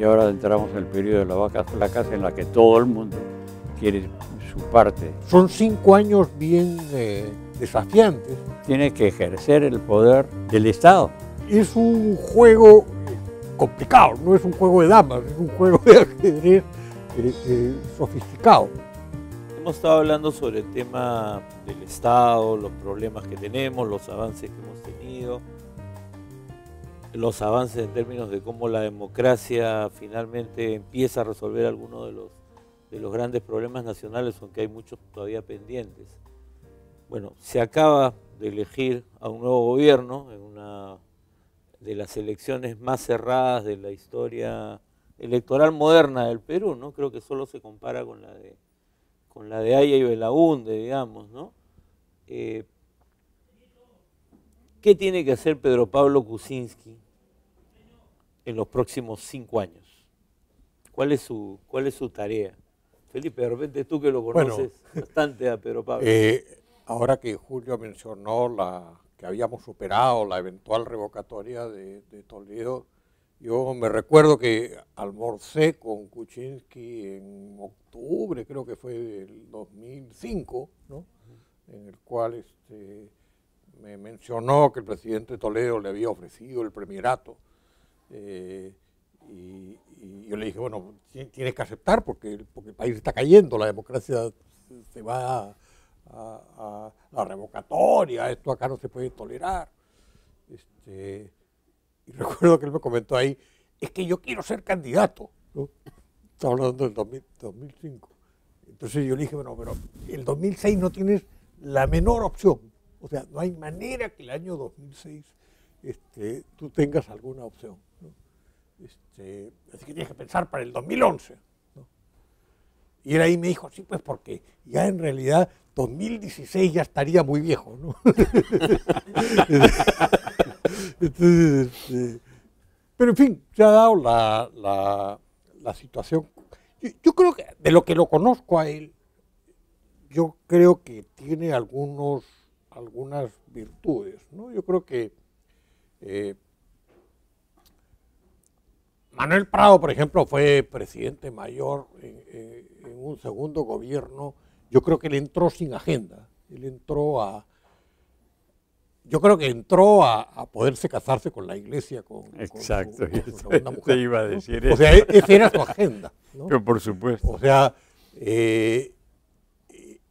Y ahora entramos en el periodo de las vacas flacas en la que todo el mundo quiere su parte. Son cinco años bien eh, desafiantes. Tiene que ejercer el poder del Estado. Es un juego complicado, no es un juego de damas, es un juego de ajedrez eh, eh, sofisticado. Hemos estado hablando sobre el tema del Estado, los problemas que tenemos, los avances que hemos tenido los avances en términos de cómo la democracia finalmente empieza a resolver algunos de los, de los grandes problemas nacionales, aunque hay muchos todavía pendientes. Bueno, se acaba de elegir a un nuevo gobierno en una de las elecciones más cerradas de la historia electoral moderna del Perú, ¿no? Creo que solo se compara con la de con la de Haya y Belaunde, digamos, ¿no? Eh, ¿Qué tiene que hacer Pedro Pablo Kuczynski en los próximos cinco años? ¿Cuál es su, cuál es su tarea? Felipe, de repente tú que lo conoces bastante a Pedro Pablo. Eh, ahora que Julio mencionó la que habíamos superado la eventual revocatoria de, Toledo, yo me recuerdo que almorcé con Kuczynski en octubre, creo que fue del 2005, ¿no? en el cual este, me mencionó que el presidente Toledo le había ofrecido el premierato. Eh, y, yo le dije, bueno, tienes que aceptar porque, porque el país está cayendo, la democracia se va a, la revocatoria, esto acá no se puede tolerar. Este, y recuerdo que él me comentó ahí, es que yo quiero ser candidato. ¿no? Está hablando del 2005. Entonces yo le dije, bueno, pero el 2006 no tienes la menor opción. O sea, no hay manera que el año 2006 este, tú tengas alguna opción. Este, así que tienes que pensar para el 2011. Y él ahí me dijo, sí, pues porque ya en realidad 2016 ya estaría muy viejo. Este, pero en fin, se ha dado la, situación. yo creo que de lo que lo conozco a él, yo creo que tiene algunos algunas virtudes. ¿no? Yo creo que eh, Manuel Prado, por ejemplo, fue presidente mayor en, un segundo gobierno. Yo creo que él entró sin agenda. Él entró a. Yo creo que entró a, poderse casarse con la iglesia, con, Exacto, con, mujer. iba a decir eso. O sea, e-, esa era su agenda. ¿no? por supuesto. O sea, eh,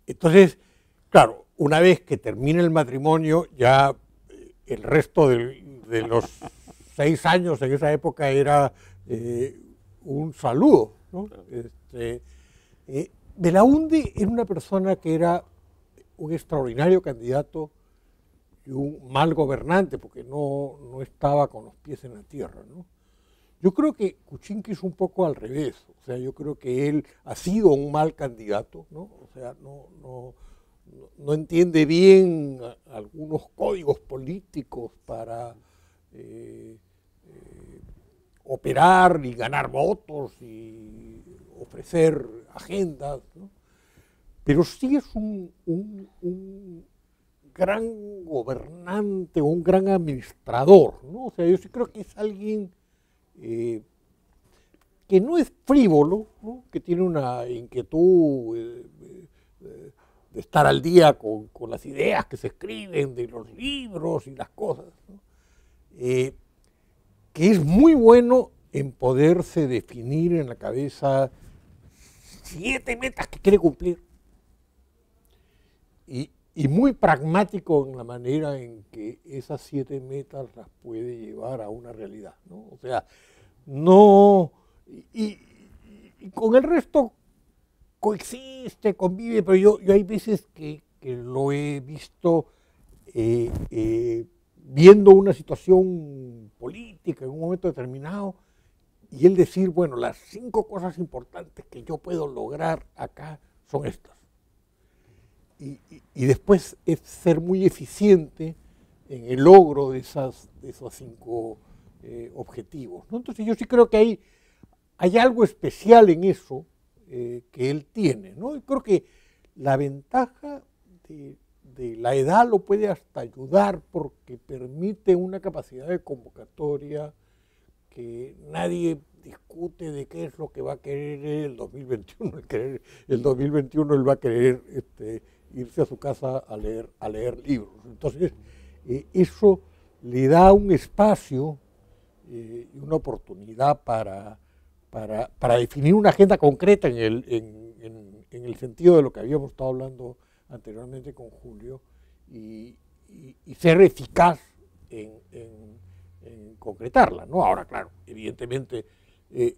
entonces, claro, una vez que termina el matrimonio, ya eh, el resto de, los seis años en esa época era eh, un saludo. ¿no? Este, eh, Belaunde era una persona que era un extraordinario candidato y un mal gobernante, porque no, estaba con los pies en la tierra. ¿no? Yo creo que Kuczynski es un poco al revés, o sea, yo creo que él ha sido un mal candidato, ¿no? o sea, no no entiende bien algunos códigos políticos para eh, eh, operar y ganar votos y ofrecer agendas, pero sí es un, gran gobernante, un gran administrador, ¿no? O sea, yo sí creo que es alguien eh, que no es frívolo, que tiene una inquietud estar al día con, las ideas que se escriben, de los libros y las cosas, eh, que es muy bueno en poderse definir en la cabeza siete metas que quiere cumplir. Y, muy pragmático en la manera en que esas siete metas las puede llevar a una realidad. O sea, no... y con el resto coexiste, convive, pero yo, yo hay veces que, lo he visto eh, eh, viendo una situación política en un momento determinado y él decir, bueno, las cinco cosas importantes que yo puedo lograr acá son estas. Y, después es ser muy eficiente en el logro de, esas, de esos cinco eh, objetivos. Entonces yo sí creo que hay, hay algo especial en eso, eh, que él tiene. ¿no? Y creo que la ventaja de, la edad lo puede hasta ayudar porque permite una capacidad de convocatoria que nadie discute de qué es lo que va a querer el 2021. El, 2021 él va a querer este, irse a su casa a leer, libros. Entonces, eh, eso le da un espacio eh, y una oportunidad para para, definir una agenda concreta en el, sentido de lo que habíamos estado hablando anteriormente con Julio y, ser eficaz en, concretarla. ¿no? Ahora, claro, evidentemente eh,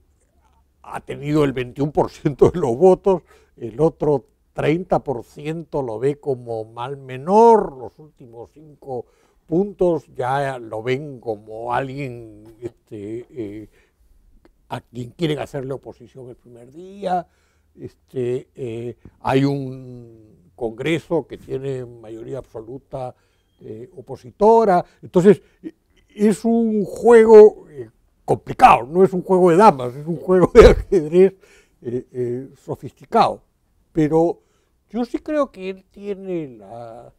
ha tenido el 21% de los votos, el otro 30% lo ve como mal menor, los últimos cinco puntos ya lo ven como alguien este, eh, a quien quieren hacerle oposición el primer día. Este, eh, hay un Congreso que tiene mayoría absoluta eh, opositora. Entonces, e, es un juego eh, complicado, no es un juego de damas, es un juego de ajedrez sofisticado. Pero yo sí creo que él tiene la,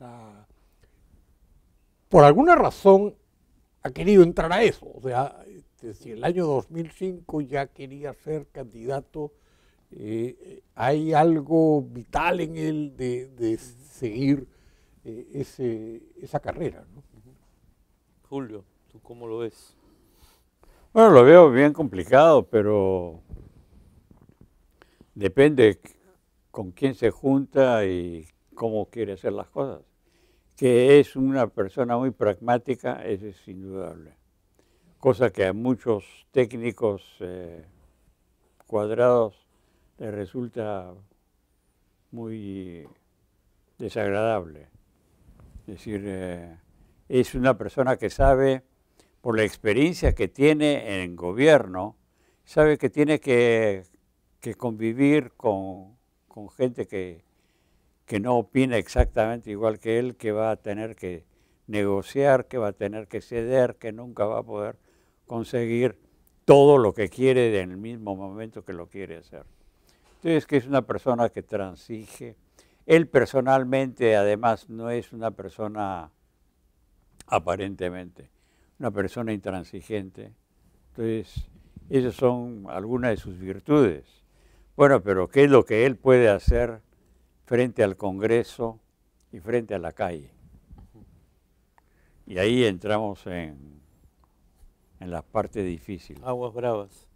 la... Por alguna razón ha querido entrar a eso. O sea, desde el año 2005 ya quería ser candidato. Eh, hay algo vital en él de, seguir eh, esa carrera. Julio, ¿tú cómo lo ves? Bueno, lo veo bien complicado, pero depende con quién se junta y cómo quiere hacer las cosas. Que es una persona muy pragmática, eso es indudable cosa que a muchos técnicos eh, cuadrados les resulta muy desagradable. Es decir, eh, es una persona que sabe, por la experiencia que tiene en gobierno, sabe que tiene que, convivir con, con gente que, que no opina exactamente igual que él, que va a tener que negociar, que va a tener que ceder, que nunca va a poder conseguir todo lo que quiere en el mismo momento que lo quiere hacer. Entonces, que es una persona que transige. Él personalmente, además, no es una persona, aparentemente, una persona intransigente. Entonces, esas son algunas de sus virtudes. Bueno, pero ¿qué es lo que él puede hacer frente al Congreso y frente a la calle? Y ahí entramos en en las partes difíciles. Aguas bravas.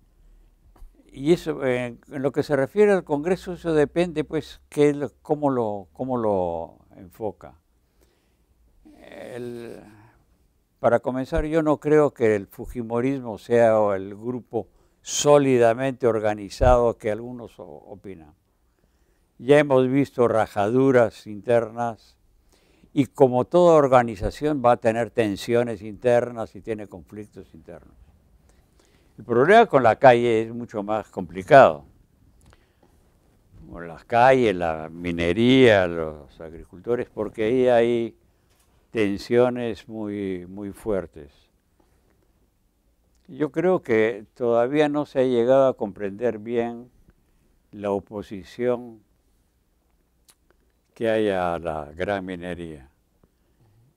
Y eso, eh, en lo que se refiere al Congreso, eso depende, pues, qué cómo, lo, cómo lo enfoca. para comenzar, yo no creo que el Fujimorismo sea el grupo sólidamente organizado que algunos opinan. Ya hemos visto rajaduras internas, y como toda organización va a tener tensiones internas y tiene conflictos internos. El problema con la calle es mucho más complicado. Con las calles, la minería, los agricultores, porque ahí hay tensiones muy, muy fuertes. Yo creo que todavía no se ha llegado a comprender bien la oposición que haya la gran minería.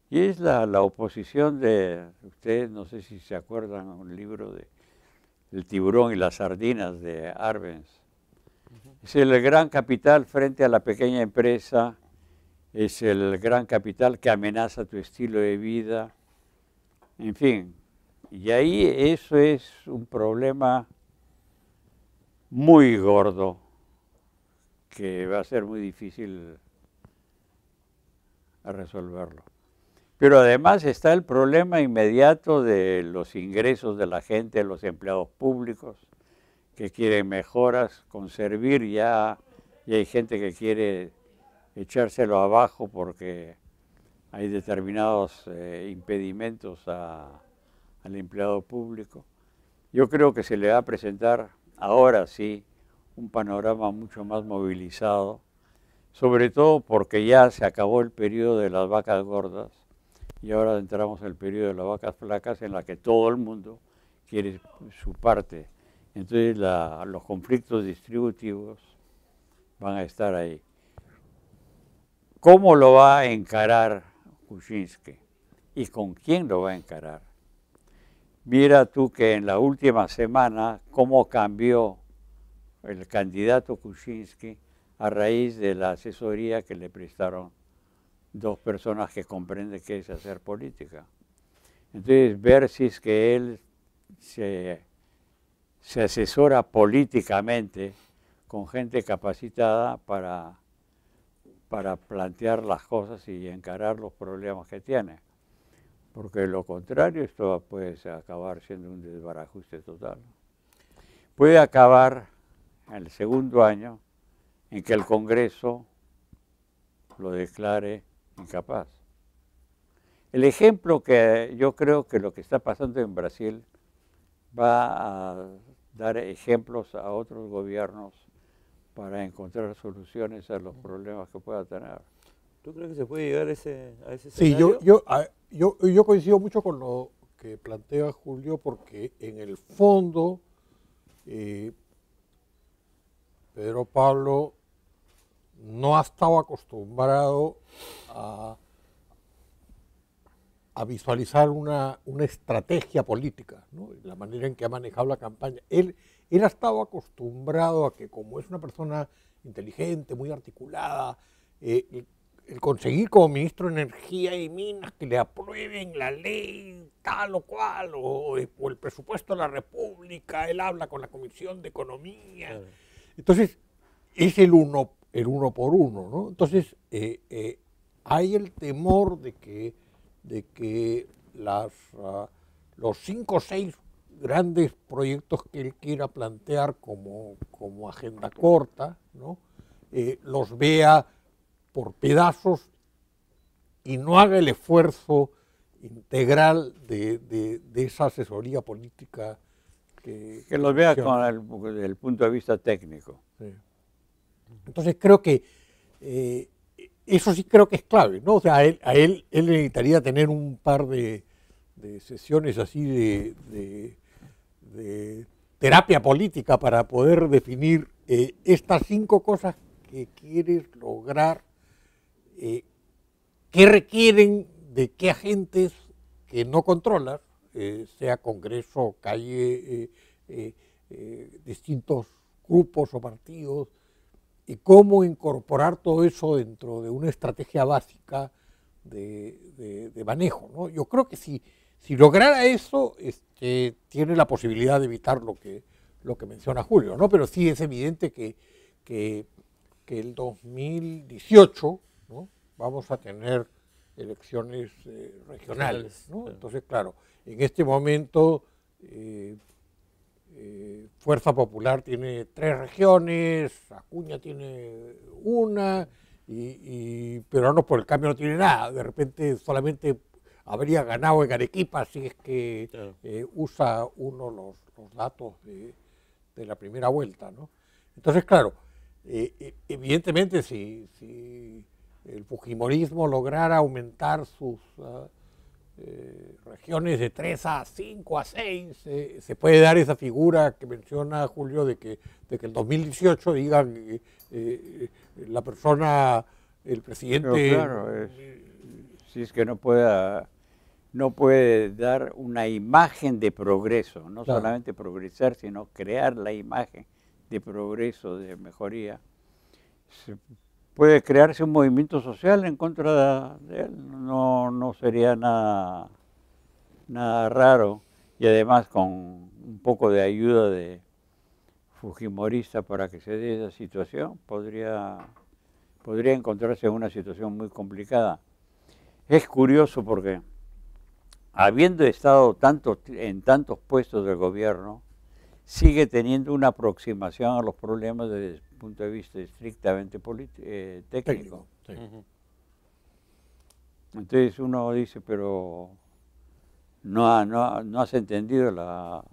Y es la, oposición de, ustedes no sé si se acuerdan un libro de El tiburón y las sardinas de Arbenz. Es el gran capital frente a la pequeña empresa, es el gran capital que amenaza tu estilo de vida, en fin. Y ahí eso es un problema muy gordo que va a ser muy difícil a resolverlo. Pero además está el problema inmediato de los ingresos de la gente, los empleados públicos, que quieren mejoras, conservar ya, y hay gente que quiere echárselo abajo porque hay determinados eh, impedimentos al empleado público. Yo creo que se le va a presentar ahora sí un panorama mucho más movilizado sobre todo porque ya se acabó el periodo de las vacas gordas y ahora entramos en el periodo de las vacas flacas en la que todo el mundo quiere su parte. Entonces los conflictos distributivos van a estar ahí. ¿Cómo lo va a encarar Kuczynski? ¿Y con quién lo va a encarar? Mira tú que en la última semana cómo cambió el candidato Kuczynski a raíz de la asesoría que le prestaron dos personas que comprenden qué es hacer política. Entonces, ver si es que él se, asesora políticamente con gente capacitada para, para plantear las cosas y encarar los problemas que tiene. Porque lo contrario, esto puede acabar siendo un desbarajuste total. Puede acabar en el segundo año en que el Congreso lo declare incapaz. El ejemplo que yo creo que lo que está pasando en Brasil va a dar ejemplos a otros gobiernos para encontrar soluciones a los problemas que pueda tener. ¿Tú crees que se puede llegar a ese, a Sí, yo, yo, coincido mucho con lo que plantea Julio porque en el fondo eh, Pedro Pablo no ha estado acostumbrado a, visualizar una, estrategia política, la manera en que ha manejado la campaña. Él, él ha estado acostumbrado a que como es una persona inteligente, muy articulada, eh, el, conseguir como ministro de Energía y Minas que le aprueben la ley tal o cual, o el presupuesto de la República, él habla con la Comisión de Economía. Entonces, es el uno el uno por uno. ¿no? Entonces, eh, eh, hay el temor de que, de que las, ah, los cinco o seis grandes proyectos que él quiera plantear como, agenda corta, ¿no? Eh, los vea por pedazos y no haga el esfuerzo integral de, esa asesoría política. Que, que los vea con el, el punto de vista técnico. Sí. Entonces creo que eh, eso sí creo que es clave, ¿no? O sea, a él, a él, necesitaría tener un par de, sesiones así de, terapia política para poder definir eh, estas cinco cosas que quieres lograr, eh, que requieren de qué agentes que no controlas, sea Congreso, calle, distintos grupos o partidos, y cómo incorporar todo eso dentro de una estrategia básica de, manejo. Yo creo que si, si lograra eso, este, tiene la posibilidad de evitar lo que, lo que menciona Julio, ¿no? pero sí es evidente que, que, el 2018 vamos a tener elecciones eh, regionales. Entonces, claro, en este momento... Eh, eh, Fuerza Popular tiene tres regiones, Acuña tiene una, y, y por el Cambio no tiene nada. De repente solamente habría ganado en Arequipa si es que eh, usa uno los, los datos de, la primera vuelta. Entonces, claro, eh, evidentemente si, el Fujimorismo lograra aumentar sus... Ah, eh, regiones de 3 a 5 a 6, eh, se puede dar esa figura que menciona Julio de que, de el 2018 digan eh, la persona, el presidente... si es que no pueda no puede dar una imagen de progreso, no solamente progresar, sino crear la imagen de progreso, de mejoría, puede crearse un movimiento social en contra de él. No, sería nada, nada raro. Y además con un poco de ayuda de Fujimorista para que se dé esa situación, podría, podría encontrarse en una situación muy complicada. Es curioso porque habiendo estado tanto, en tantos puestos del gobierno, sigue teniendo una aproximación a los problemas de punto de vista estrictamente eh, técnico. Entonces uno dice, pero no, no, no has entendido la,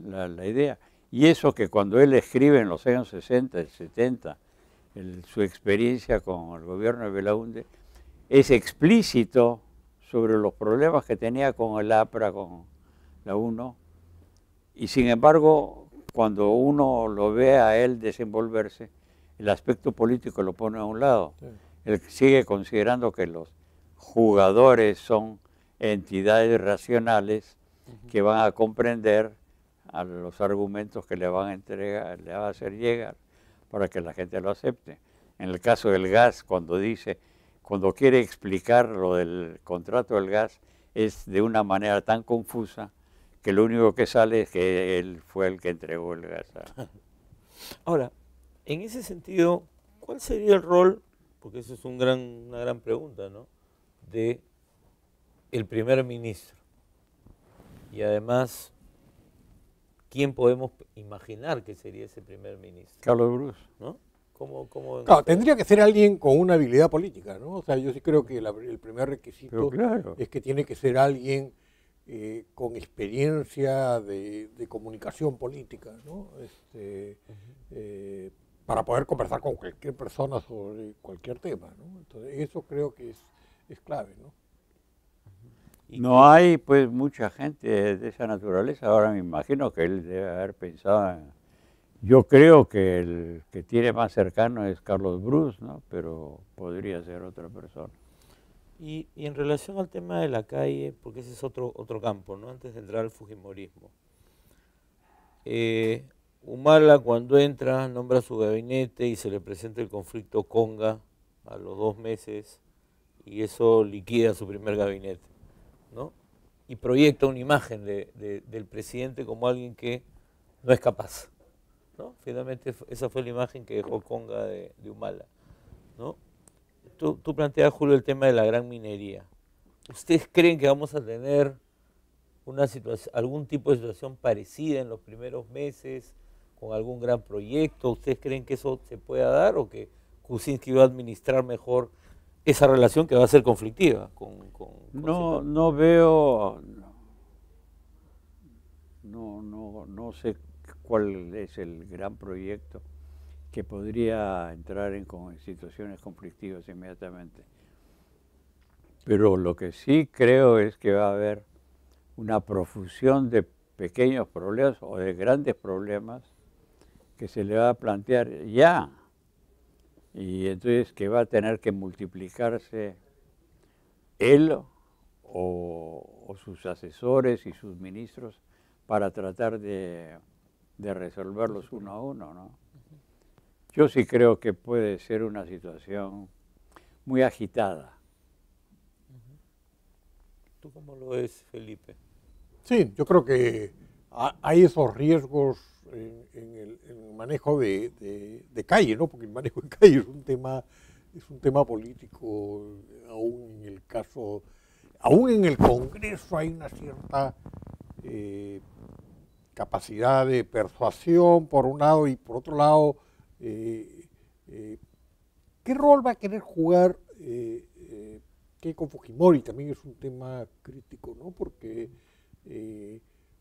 la, idea. Y eso que cuando él escribe en los años 60, 70, su experiencia con el gobierno de Belaunde, es explícito sobre los problemas que tenía con el APRA, con la UNO, y sin embargo cuando uno lo ve a él desenvolverse, el aspecto político lo pone a un lado. Él sigue considerando que los jugadores son entidades racionales que van a comprender a los argumentos que le van a le va a hacer llegar para que la gente lo acepte. En el caso del gas, cuando dice, cuando quiere explicar lo del contrato del gas, es de una manera tan confusa que lo único que sale es que él fue el que entregó el gas. Ahora, en ese sentido, ¿cuál sería el rol, porque eso es un gran, una gran pregunta, ¿no? de el primer ministro? Y además, ¿quién podemos imaginar que sería ese primer ministro? Carlos Bruce. ¿No? claro, tendría que ser alguien con una habilidad política, ¿no? O sea, yo sí creo que el primer requisito es que tiene que ser alguien eh, con experiencia de, comunicación política, ¿no? Este, eh, para poder conversar con cualquier persona sobre cualquier tema. ¿no? Entonces, eso creo que es, clave. ¿no? no hay pues mucha gente de esa naturaleza. Ahora me imagino que él debe haber pensado Yo creo que el que tiene más cercano es Carlos Bruce, ¿no? pero podría ser otra persona. Y, en relación al tema de la calle, porque ese es otro, otro campo, ¿no? antes de entrar al Fujimorismo. Eh, Humala cuando entra, nombra su gabinete y se le presenta el conflicto Conga a los dos meses y eso liquida su primer gabinete. ¿no? Y proyecta una imagen del presidente como alguien que no es capaz. ¿no? Finalmente esa fue la imagen que dejó Conga de, de Humala. ¿no? tú, planteas, Julio, el tema de la gran minería. ¿Ustedes creen que vamos a tener una algún tipo de situación parecida en los primeros meses con algún gran proyecto? ¿Ustedes creen que eso se pueda dar o que Kuczynski va a administrar mejor esa relación que va a ser conflictiva? Con, no, no veo, no, no sé cuál es el gran proyecto que podría entrar en, situaciones conflictivas inmediatamente. Pero lo que sí creo es que va a haber una profusión de pequeños problemas o de grandes problemas que se le va a plantear ya. Y entonces que va a tener que multiplicarse él o, sus asesores y sus ministros para tratar de resolverlos uno a uno, ¿no? Yo sí creo que puede ser una situación muy agitada. ¿Tú cómo lo ves, Felipe? Sí, yo creo que hay esos riesgos en, el, manejo de, calle, ¿no? Porque el manejo de calle es un tema, es un tema político, aún en el caso, aún en el Congreso hay una cierta eh, capacidad de persuasión por un lado y por otro lado eh, eh, ¿Qué rol va a querer jugar eh, Keiko Fujimori? También es un tema crítico, ¿no? Porque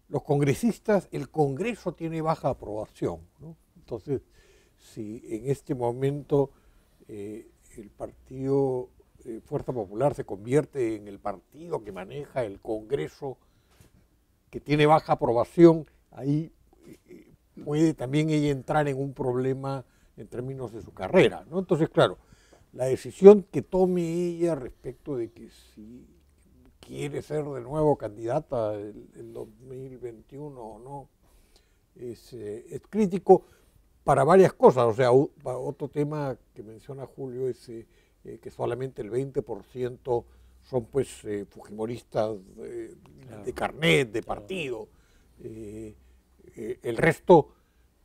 los congresistas, el Congreso tiene baja aprobación, ¿no? Entonces, si en este momento el partido Fuerza Popular se convierte en el partido que maneja el Congreso, que tiene baja aprobación, ahí puede también ella entrar en un problema en términos de su carrera, ¿no? Entonces, claro, la decisión que tome ella respecto de que si quiere ser de nuevo candidata en 2021 o no, eh, es, crítico para varias cosas. O sea, otro tema que menciona Julio es eh, eh, que solamente el 20% son pues fujimoristas de, carnet, de partido. Eh, el resto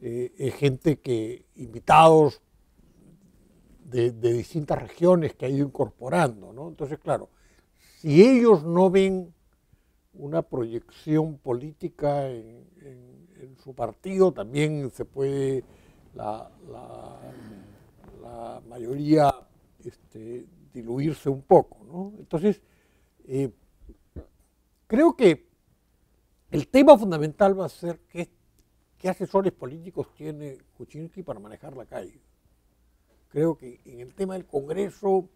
eh, es gente que, invitados de, distintas regiones que ha ido incorporando, ¿no? Entonces, claro, si ellos no ven una proyección política en, su partido, también se puede la, mayoría este, diluirse un poco, ¿no? Entonces, eh, creo que el tema fundamental va a ser que ¿Qué asesores políticos tiene Kuczynski para manejar la calle? Creo que en el tema del Congreso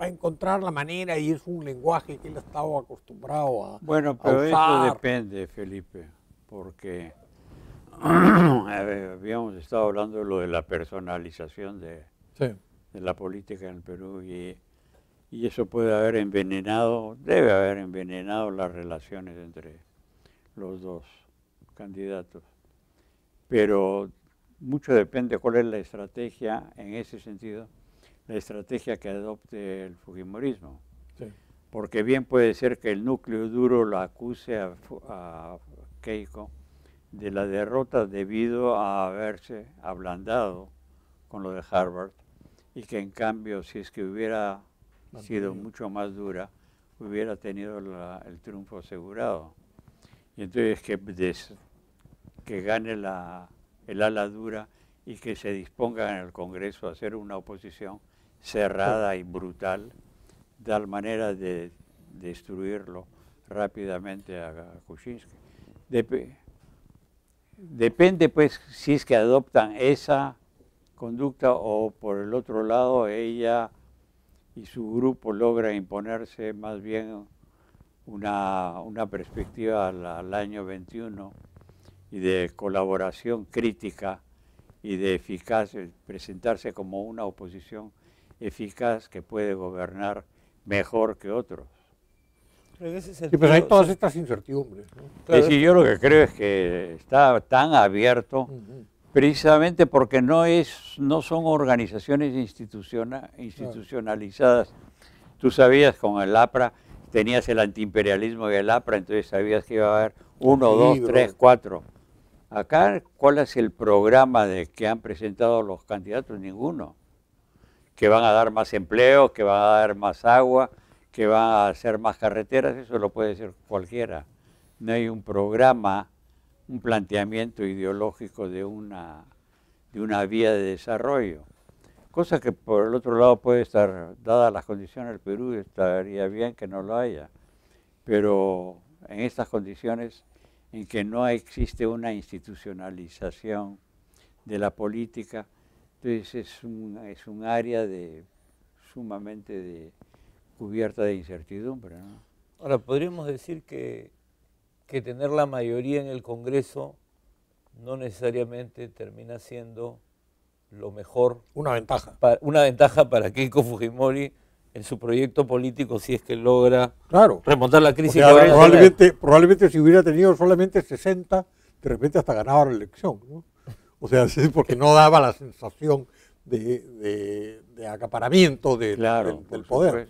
va a encontrar la manera y es un lenguaje que él ha estado acostumbrado a Bueno, pero eso depende, Felipe, porque habíamos estado hablando de lo de la personalización de, la política en el Perú y eso puede haber envenenado, debe haber envenenado las relaciones entre los dos candidatos pero mucho depende cuál es la estrategia en ese sentido, la estrategia que adopte el Fujimorismo. Porque bien puede ser que el núcleo duro la acuse a, Keiko de la derrota debido a haberse ablandado con lo de Harvard y que en cambio si es que hubiera sido mucho más dura, hubiera tenido el triunfo asegurado. Y entonces que que gane la, el ala dura y que se disponga en el Congreso a hacer una oposición cerrada y brutal, tal manera de destruirlo rápidamente a, Kuczynski. depende pues si es que adoptan esa conducta o por el otro lado ella y su grupo logra imponerse más bien una, perspectiva al año 21 y de colaboración crítica y de eficaz, eh, presentarse como una oposición eficaz que puede gobernar mejor que otros. y pues hay todas estas incertidumbres. Es yo lo que creo es que está tan abierto precisamente porque no, es, no son organizaciones institucionalizadas. Tú sabías con el APRA, tenías el antiimperialismo y el APRA, entonces sabías que iba a haber uno, dos, tres, cuatro. Acá, ¿cuál es el programa de que han presentado los candidatos? Ninguno. Que van a dar más empleo, que van a dar más agua, que van a hacer más carreteras, eso lo puede decir cualquiera. No hay un programa, un planteamiento ideológico de una, de una vía de desarrollo. Cosa que por el otro lado puede estar, dadas las condiciones del Perú, estaría bien que no lo haya. Pero en estas condiciones en que no existe una institucionalización de la política. Entonces es un, es un área de, sumamente de, cubierta de incertidumbre. Ahora, podríamos decir que, que tener la mayoría en el Congreso no necesariamente termina siendo lo mejor. Una ventaja. una ventaja para Keiko Fujimori en su proyecto político si es que logra remontar la crisis. probablemente, probablemente si hubiera tenido solamente 60, de repente hasta ganaba la elección. ¿no? O sea, porque no daba la sensación de, acaparamiento del, poder.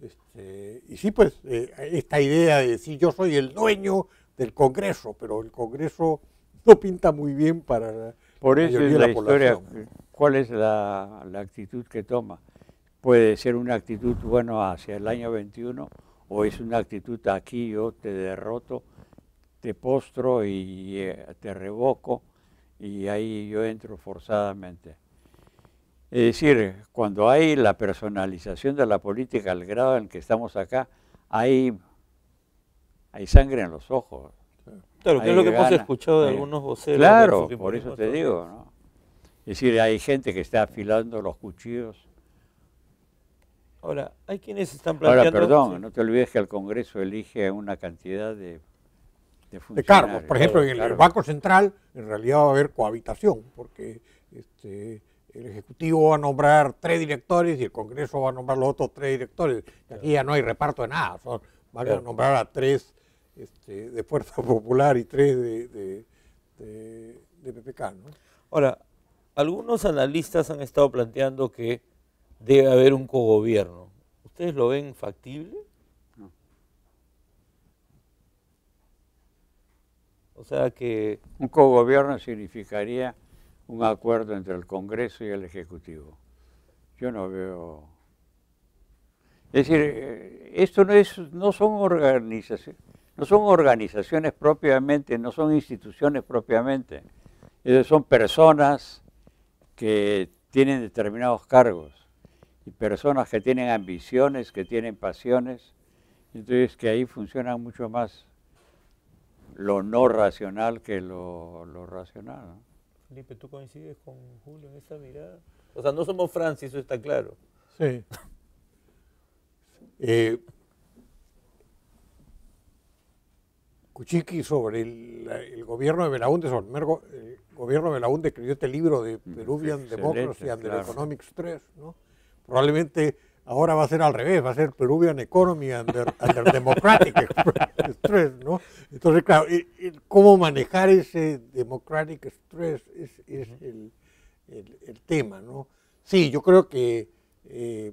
Este, y sí, pues, eh, esta idea de decir yo soy el dueño del Congreso, pero el Congreso no pinta muy bien para Por eso es la, historia, ¿Cuál es la actitud que toma? puede ser una actitud, bueno, hacia el año 21, o es una actitud aquí yo te derroto, te postro y eh, te revoco, y ahí yo entro forzadamente. Es decir, cuando hay la personalización de la política al grado en que estamos acá, hay, hay sangre en los ojos. Claro, que es lo que hemos escuchado de algunos voceros. Claro, por eso te digo. ¿no? Es decir, hay gente que está afilando los cuchillos Ahora, hay quienes están planteando... Ahora, perdón, no te olvides que el Congreso elige una cantidad de, de De cargos. Por ejemplo, en el Banco Central en realidad va a haber cohabitación, porque este, el Ejecutivo va a nombrar tres directores y el Congreso va a nombrar los otros tres directores. aquí ya no hay reparto de nada, van a nombrar a tres este, de Fuerza Popular y tres de, de, PPK. Ahora, algunos analistas han estado planteando que debe haber un cogobierno. ¿Ustedes lo ven factible? No. O sea que... Un cogobierno significaría un acuerdo entre el Congreso y el Ejecutivo. Yo no veo... Es decir, eh, esto no, es, no, son organizaciones, no son organizaciones propiamente, no son instituciones propiamente. son personas que tienen determinados cargos y personas que tienen ambiciones, que tienen pasiones, entonces que ahí funciona mucho más lo no racional que lo, racional. Felipe, ¿tú coincides con Julio en esa mirada? O sea, no somos francis, eso está claro. Sí. eh, Kuchiki sobre el, gobierno de Belaunde, sobre el, gobierno de Belaunde escribió este libro de mm, Peruvian Democracy and the ¿no? probablemente ahora va a ser al revés, va a ser Peruvian Economy under, Democratic Stress, ¿no? Entonces, claro, cómo manejar ese Democratic Stress es, el, tema, ¿no? Sí, yo creo que eh,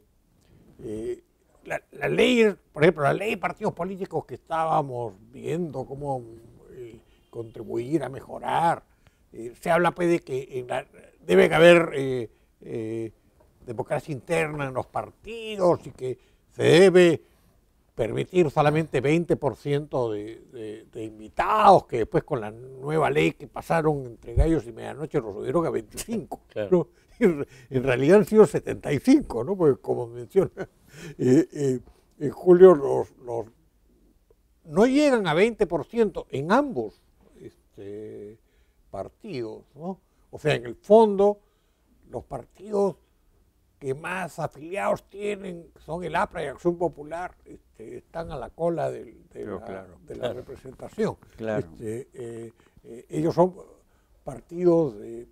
eh, las leyes, la, ley, por ejemplo, la ley de partidos políticos que estábamos viendo cómo eh, contribuir a mejorar, se habla pues de que debe deben haber democracia interna en los partidos y que se debe permitir solamente 20% de, de, invitados, que después con la nueva ley que pasaron entre gallos y medianoche los subieron a 25. Claro. En realidad han sido 75, ¿no? porque como menciona en eh, eh, eh, Julio, los, los, no llegan a 20% en ambos este, partidos. ¿no? O sea, en el fondo, los partidos que más afiliados tienen son el APRA y Acción Popular, este, están a la cola de, la, representación. Este, eh, eh, ellos son partidos de,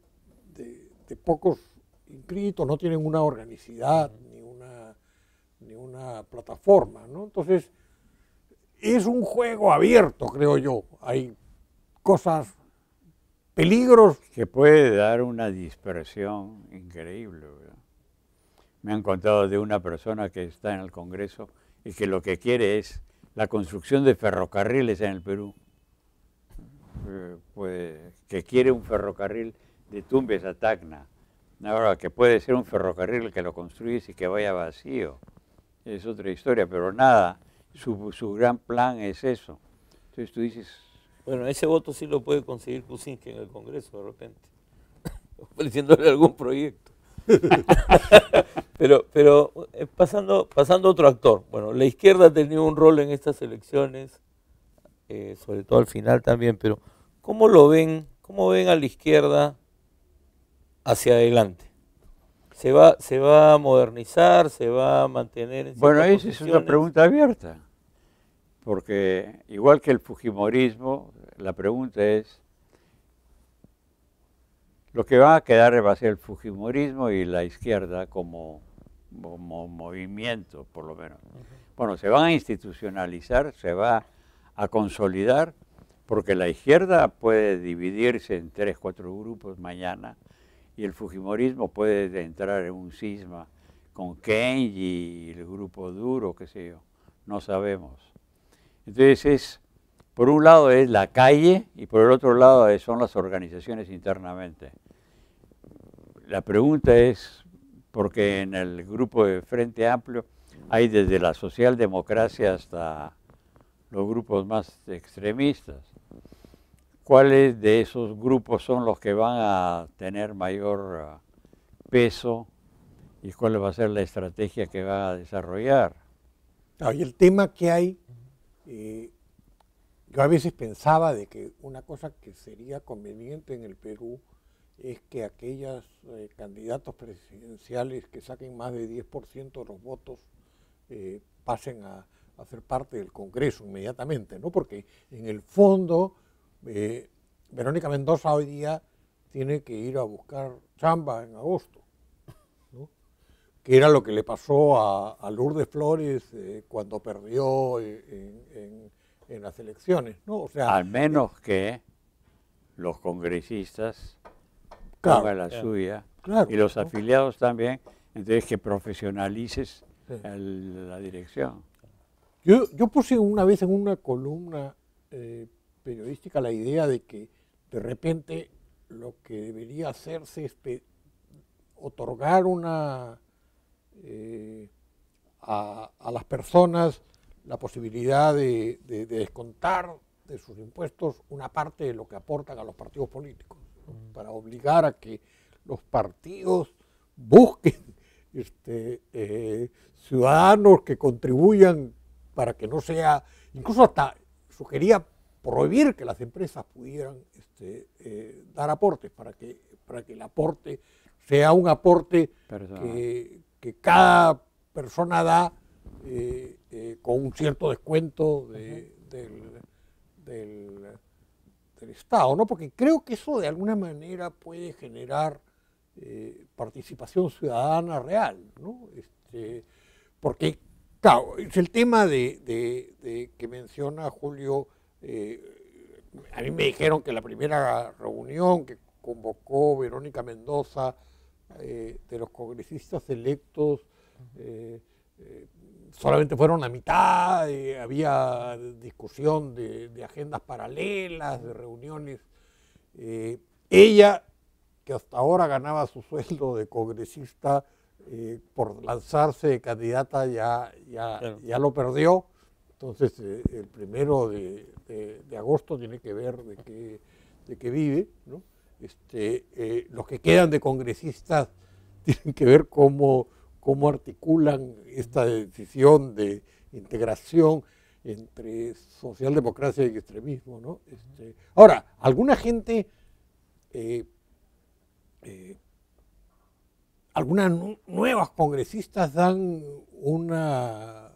pocos inscritos, no tienen una organicidad ni una, una plataforma. Entonces, es un juego abierto, creo yo. Hay cosas peligros. Que puede dar una dispersión increíble me han contado de una persona que está en el Congreso y que lo que quiere es la construcción de ferrocarriles en el Perú, eh, pues que quiere un ferrocarril de Tumbes a Tacna, ahora que puede ser un ferrocarril que lo construyes y que vaya vacío, es otra historia, pero nada, su, gran plan es eso. Entonces tú dices... Bueno, ese voto sí lo puede conseguir Kuczynski en el Congreso de repente, ofreciéndole algún proyecto. Pero, pero eh, pasando, pasando a otro actor. Bueno, la izquierda ha tenido un rol en estas elecciones, eh, sobre todo al final también, pero ¿cómo lo ven? ¿Cómo ven a la izquierda hacia adelante? ¿Se va, se va a modernizar? ¿Se va a mantener en Bueno, esa es una pregunta abierta, porque igual que el Fujimorismo, la pregunta es, lo que va a quedar va a ser el Fujimorismo y la izquierda como movimiento por lo menos. Bueno, se van a institucionalizar, se va a consolidar, porque la izquierda puede dividirse en tres, cuatro grupos mañana, y el Fujimorismo puede entrar en un cisma con Kenji y el grupo duro, qué sé yo, no sabemos. Entonces es, por un lado es la calle y por el otro lado son las organizaciones internamente. La pregunta es, porque en el grupo de Frente Amplio hay desde la socialdemocracia hasta los grupos más extremistas. ¿Cuáles de esos grupos son los que van a tener mayor ah, peso y cuál va a ser la estrategia que van a desarrollar? y el tema que hay, eh, yo a veces pensaba de que una cosa que sería conveniente en el Perú es que aquellos eh, candidatos presidenciales que saquen más de 10% de los votos eh, pasen a, hacer ser parte del Congreso inmediatamente, ¿no? Porque en el fondo, eh, Verónica Mendoza hoy día tiene que ir a buscar chamba en agosto, ¿no? Que era lo que le pasó a, Lourdes Flores cuando perdió en, en, las elecciones, ¿no? O sea, Al menos que los congresistas la suya. y los afiliados también, entonces que profesionalices la dirección. Yo, puse una vez en una columna eh, periodística la idea de que de repente lo que debería hacerse es otorgar una eh, a, las personas la posibilidad de descontar de sus impuestos una parte de lo que aportan a los partidos políticos para obligar a que los partidos busquen este, eh, ciudadanos que contribuyan para que no sea, incluso hasta sugería prohibir que las empresas pudieran este, eh, dar aportes para que, para que el aporte sea un aporte que, cada persona da eh, con un cierto descuento del el Estado, ¿no? porque creo que eso de alguna manera puede generar eh, participación ciudadana real, ¿no? Este, porque, claro, es el tema de, que menciona Julio, eh, a mí me dijeron que la primera reunión que convocó Verónica Mendoza eh, de los congresistas electos solamente fueron la mitad, eh, había discusión de, agendas paralelas, de reuniones. Eh, ella, que hasta ahora ganaba su sueldo de congresista eh, por lanzarse de candidata, ya, ya, lo perdió. Entonces, el primero de, de, agosto tiene que ver de qué, de qué vive. Este, los que quedan de congresistas tienen que ver cómo cómo articulan esta decisión de integración entre socialdemocracia y extremismo. Este, ahora, alguna gente, eh, eh, algunas nuevas congresistas dan una,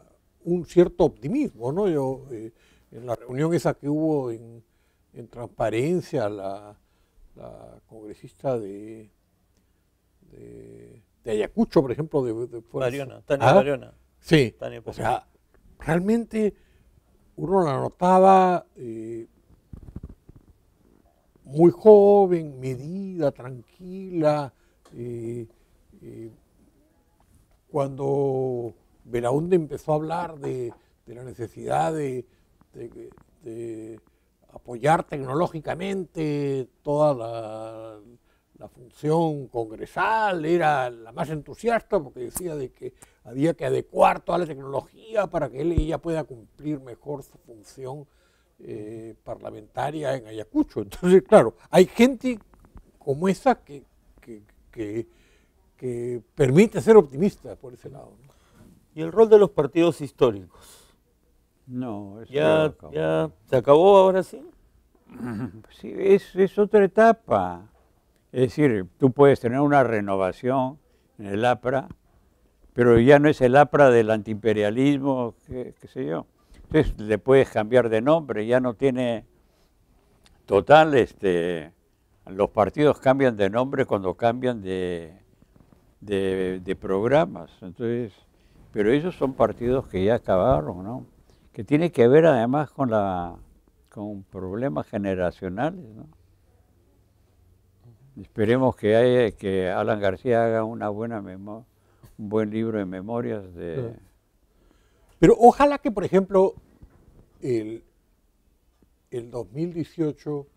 un cierto optimismo. ¿no? Yo, eh, en la reunión esa que hubo en, Transparencia, la, congresista de de Ayacucho, por ejemplo. De, de Tania ah, Sí, o sea, realmente uno la notaba eh, muy joven, medida, tranquila. Eh, eh, cuando Belaunde empezó a hablar de, la necesidad de apoyar tecnológicamente toda la, la función congresal, era la más entusiasta porque decía de que había que adecuar toda la tecnología para que él ella pueda cumplir mejor su función eh, parlamentaria en Ayacucho. Entonces, claro, hay gente como esa que, permite ser optimista por ese lado. ¿Y el rol de los partidos históricos? No, eso ya, acabó. ya se acabó ahora sí. Sí, es, es otra etapa. Es decir, tú puedes tener una renovación en el APRA, pero ya no es el APRA del antiimperialismo, qué, sé yo. Entonces le puedes cambiar de nombre, ya no tiene total, este, los partidos cambian de nombre cuando cambian de, programas. Entonces, pero esos son partidos que ya acabaron, ¿no? Que tiene que ver además con la con problemas generacionales, ¿no? Esperemos que, haya, que Alan García haga una buena memo un buen libro de memorias de... Pero ojalá que, por ejemplo, el, el 2018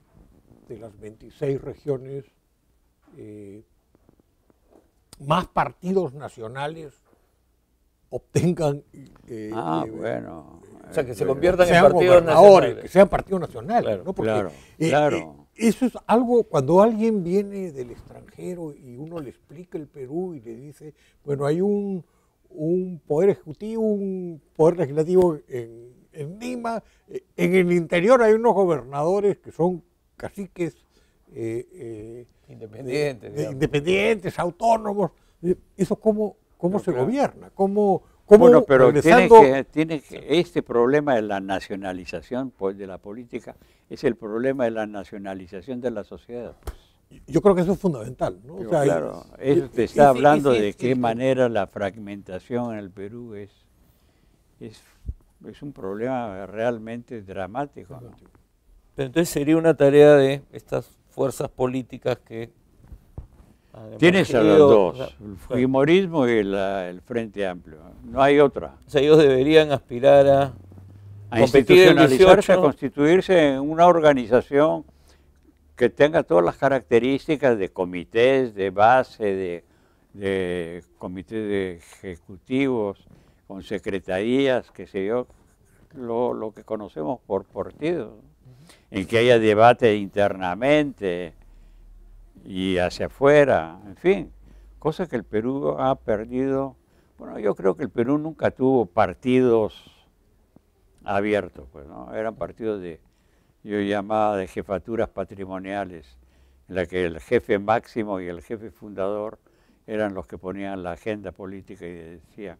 de las 26 regiones, eh, más partidos nacionales obtengan... Eh, ah, eh, bueno. O sea, que se conviertan en partidos nacionales. Que sean partidos nacionales, claro, claro eso es algo, cuando alguien viene del extranjero y uno le explica el Perú y le dice, bueno, hay un, poder ejecutivo, un poder legislativo en, Lima, eh, en el interior hay unos gobernadores que son caciques eh, eh, independientes, autónomos. Eso cómo, cómo se gobierna, cómo, bueno, pero tiene que, este problema de la nacionalización pues, de la política es el problema de la nacionalización de la sociedad. Pues. Yo creo que eso es fundamental. ¿no? claro, te está hablando de qué manera la fragmentación en el Perú es, es, un problema realmente dramático. Pero entonces sería una tarea de estas fuerzas políticas que Tienes a los dos, el humorismo y el Frente Amplio. No hay otra. O sea, ellos deberían aspirar a, a institucionalizarse, a constituirse en una organización que tenga todas las características de comités, de base, de, comités de ejecutivos, con secretarías, que sé yo, lo, lo que conocemos por partido. En que haya debate internamente, y hacia afuera, en fin, cosa que el Perú ha perdido. Bueno, yo creo que el Perú nunca tuvo partidos abiertos, pues, ¿no? Eran partidos de, yo llamaba de jefaturas patrimoniales, en la que el jefe máximo y el jefe fundador eran los que ponían la agenda política y decían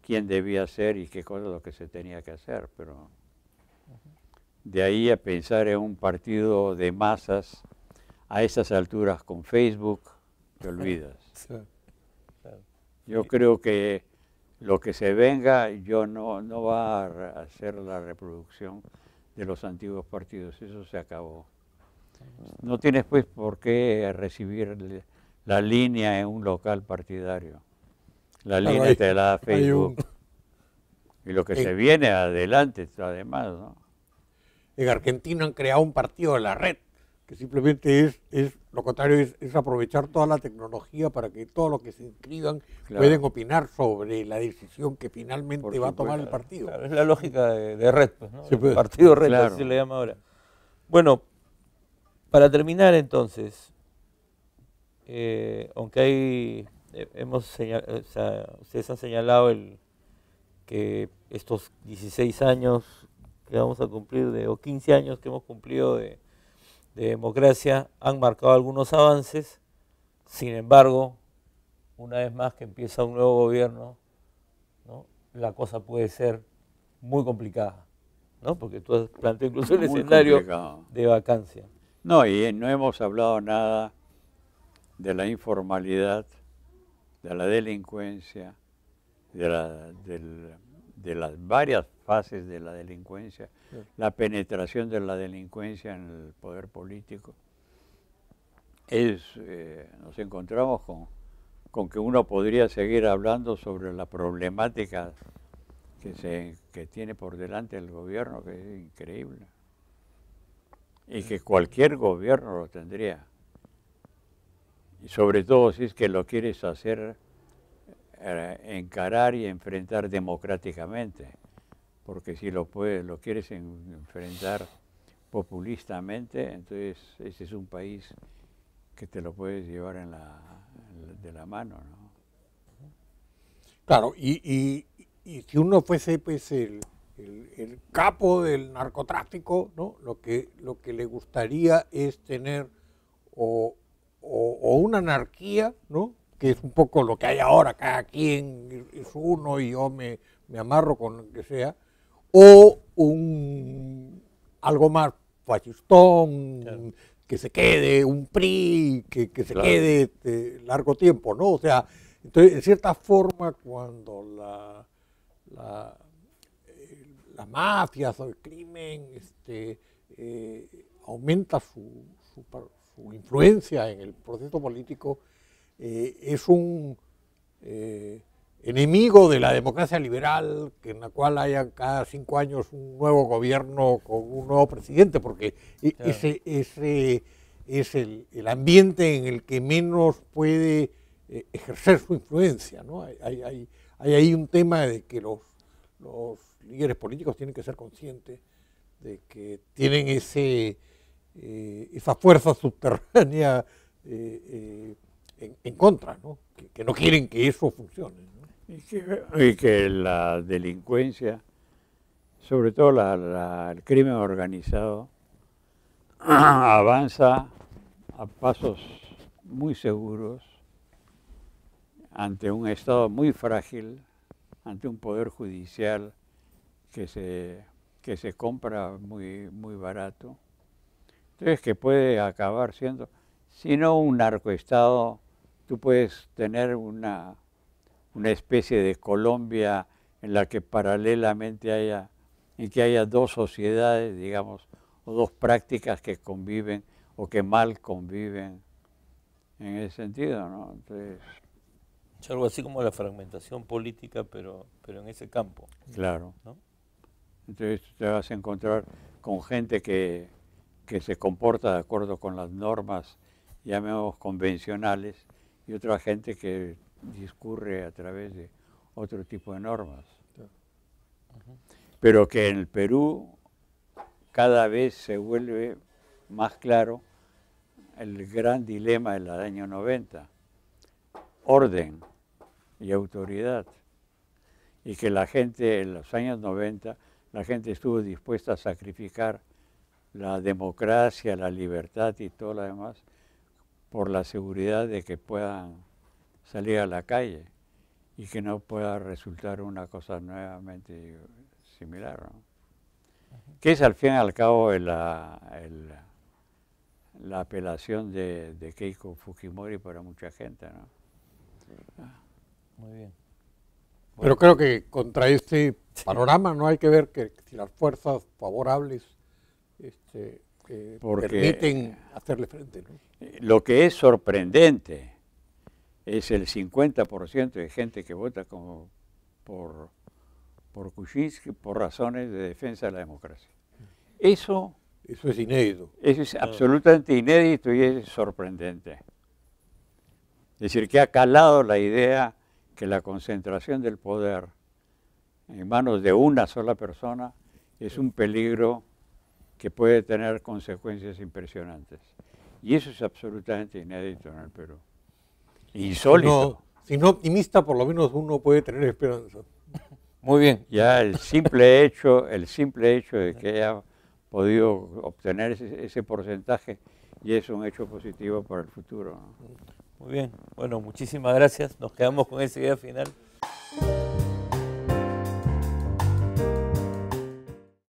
quién debía ser y qué cosa lo que se tenía que hacer, pero de ahí a pensar en un partido de masas, a esas alturas con Facebook, te olvidas. Yo creo que lo que se venga yo no, no va a hacer la reproducción de los antiguos partidos, eso se acabó. No tienes pues por qué recibir la línea en un local partidario. La línea te la da Facebook. Y lo que se viene adelante, además, ¿no? En Argentina han creado un partido de la red que simplemente es, es lo contrario, es, aprovechar toda la tecnología para que todos los que se inscriban puedan opinar sobre la decisión que finalmente va a tomar el partido. es la lógica de, de pues, ¿no? Pues. partido red, así se le llama ahora. Bueno, para terminar entonces, eh, aunque hay, eh, hemos o sea, ustedes han señalado el, que estos 16 años que vamos a cumplir, de, o 15 años que hemos cumplido de de democracia han marcado algunos avances, sin embargo, una vez más que empieza un nuevo gobierno, la cosa puede ser muy complicada, ¿no? porque tú has incluso el escenario de vacancia. No, y no hemos hablado nada de la informalidad, de la delincuencia, de, de las varias fases de la delincuencia, la penetración de la delincuencia en el poder político, es, eh, nos encontramos con, que uno podría seguir hablando sobre la problemática que, se, tiene por delante el gobierno, que es increíble, y que cualquier gobierno lo tendría, y sobre todo si es que lo quieres hacer, eh, encarar y enfrentar democráticamente porque si lo, puedes, lo quieres enfrentar populistamente, entonces ese es un país que te lo puedes llevar en de la mano. ¿no? Claro, y, y, si uno fuese pues el, capo del narcotráfico, ¿no? lo, que, lo que le gustaría es tener o, una anarquía, ¿no? que es un poco lo que hay ahora, cada quien es uno y yo me, me amarro con lo que sea, o un algo más fascistón, que se quede, un PRI, que, se quede este, largo tiempo, ¿no? O sea, entonces, en cierta forma, cuando la, la, eh, mafia o el crimen este, eh, aumenta su, su, influencia en el proceso político, eh, es un enemigo de la democracia liberal, que en la cual haya cada cinco años un nuevo gobierno con un nuevo presidente, porque e-, ese, es el, ambiente en el que menos puede eh, ejercer su influencia. Hay, hay, ahí un tema de que los, líderes políticos tienen que ser conscientes de que tienen ese, eh, esa fuerza subterránea eh, en, contra, que no quieren que eso funcione y que, la delincuencia, sobre todo el crimen organizado, avanza a pasos muy seguros ante un Estado muy frágil, ante un poder judicial que se, que se compra muy, muy barato. Entonces, que puede acabar siendo, si no un narcoestado, tú puedes tener una una especie de Colombia en la que paralelamente haya, en que haya dos sociedades, digamos, o dos prácticas que conviven o que mal conviven en ese sentido, ¿no? Entonces, es algo así como la fragmentación política, pero, pero en ese campo. Claro. Entonces te vas a encontrar con gente que, que se comporta de acuerdo con las normas, llamemos convencionales, y otra gente que discurre a través de otro tipo de normas. Pero que en el Perú cada vez se vuelve más claro el gran dilema del año 90, orden y autoridad. Y que la gente en los años 90, la gente estuvo dispuesta a sacrificar la democracia, la libertad y todo lo demás por la seguridad de que puedan salir a la calle y que no pueda resultar una cosa nuevamente similar. ¿no? Que es al fin y al cabo la apelación de, Keiko Fujimori para mucha gente. ¿no? Muy bien. Pero creo que contra este panorama no hay que ver que si las fuerzas favorables este, eh, permiten hacerle frente. ¿no? Lo que es sorprendente es el 50% de gente que vota por, por por razones de defensa de la democracia. Eso, eso es inédito. Eso es ah. absolutamente inédito y es sorprendente. Es decir, que ha calado la idea que la concentración del poder en manos de una sola persona es un peligro que puede tener consecuencias impresionantes. Y eso es absolutamente inédito en el Perú. Y No, si no optimista, por lo menos uno puede tener esperanza. Muy bien, ya el simple hecho, el simple hecho de que haya podido obtener ese, porcentaje y es un hecho positivo para el futuro. Muy bien, bueno, muchísimas gracias. Nos quedamos con esa idea final.